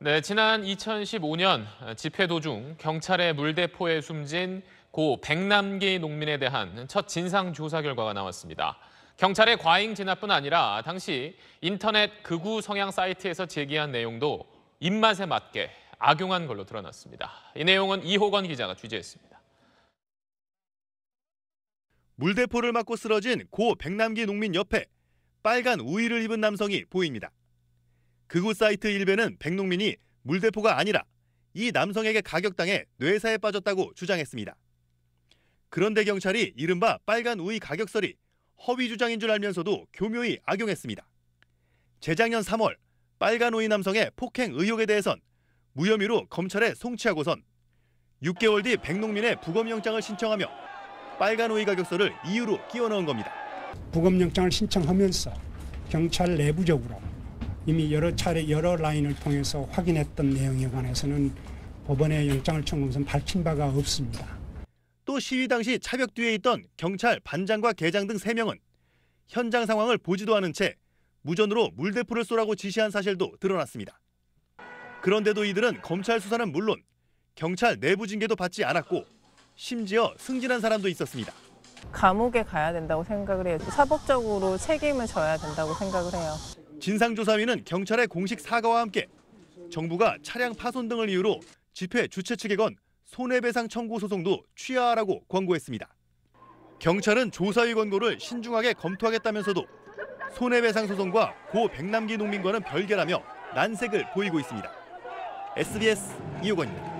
네, 지난 2015년 집회 도중 경찰의 물대포에 숨진 고 백남기 농민에 대한 첫 진상조사 결과가 나왔습니다. 경찰의 과잉 진압뿐 아니라 당시 인터넷 극우 성향 사이트에서 제기한 내용도 입맛에 맞게 악용한 걸로 드러났습니다. 이 내용은 이호건 기자가 취재했습니다. 물대포를 맞고 쓰러진 고 백남기 농민 옆에 빨간 우의를 입은 남성이 보입니다. 그곳 사이트 일베는 백농민이 물대포가 아니라 이 남성에게 가격당해 뇌사에 빠졌다고 주장했습니다. 그런데 경찰이 이른바 빨간 우위 가격설이 허위 주장인 줄 알면서도 교묘히 악용했습니다. 재작년 3월 빨간 우위 남성의 폭행 의혹에 대해선 무혐의로 검찰에 송치하고선 6개월 뒤 백농민의 부검영장을 신청하며 빨간 우위 가격서를 이유로 끼워 넣은 겁니다. 부검영장을 신청하면서 경찰 내부적으로 이미 여러 차례 여러 라인을 통해서 확인했던 내용에 관해서는 법원의 영장을 청구한 것 밝힌 바가 없습니다. 또 시위 당시 차벽 뒤에 있던 경찰 반장과 계장 등 3명은 현장 상황을 보지도 않은 채 무전으로 물대포를 쏘라고 지시한 사실도 드러났습니다. 그런데도 이들은 검찰 수사는 물론 경찰 내부 징계도 받지 않았고 심지어 승진한 사람도 있었습니다. 감옥에 가야 된다고 생각을 해요. 사법적으로 책임을 져야 된다고 생각을 해요. 진상조사위는 경찰의 공식 사과와 함께 정부가 차량 파손 등을 이유로 집회 주최 측에 건 손해배상 청구 소송도 취하하라고 권고했습니다. 경찰은 조사위 권고를 신중하게 검토하겠다면서도 손해배상 소송과 고 백남기 농민과는 별개라며 난색을 보이고 있습니다. SBS 이호건입니다.